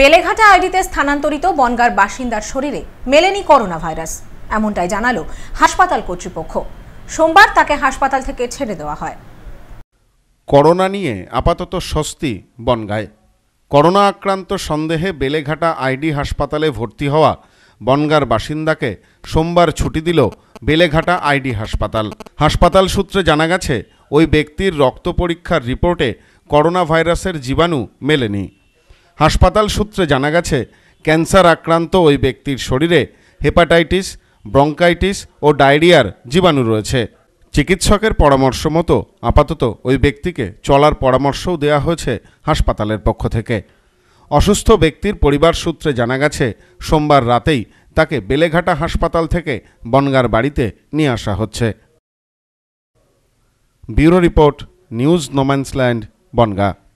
বেলেঘাটা আইডিতে স্থানান্তরিত বনগার বাসিন্দার শরীরে মেলেনি করোনা ভাইরাস এমনটাই জানালো হাসপাতাল কর্তৃপক্ষ সোমবার তাকে হাসপাতাল থেকে ছেড়ে দেওয়া হয় করোনা নিয়ে আপাতত স্বস্তি বনগায় করোনা আক্রান্ত সন্দেহে বেলেঘাটা আইডি হাসপাতালে ভর্তি হওয়া বনগার বাসিন্দাকে সোমবার ছুটি দিল বেলেঘাটা আইডি হাসপাতাল হাসপাতাল সূত্রে জানা গেছে ওই ব্যক্তির রক্ত পরীক্ষার রিপোর্টে করোনা ভাইরাসের জীবাণু মেলেনি হাসপাতাল সূত্রে জানা গেছে ক্যান্সার আক্রান্ত ওই ব্যক্তির শরীরে হেপাটাইটিস ব্রঙ্কাইটিস ও ডায়রিয়ার জীবাণু রয়েছে চিকিৎসকের পরামর্শ মতো আপাতত ওই ব্যক্তিকে চলার পরামর্শও দেওয়া হয়েছে হাসপাতালের পক্ষ থেকে অসুস্থ ব্যক্তির পরিবার সূত্রে জানা গেছে সোমবার রাতেই তাকে বেলেঘাটা হাসপাতাল থেকে বনগার বাড়িতে নিয়ে আসা হচ্ছে bureau report news no man's land Bongaon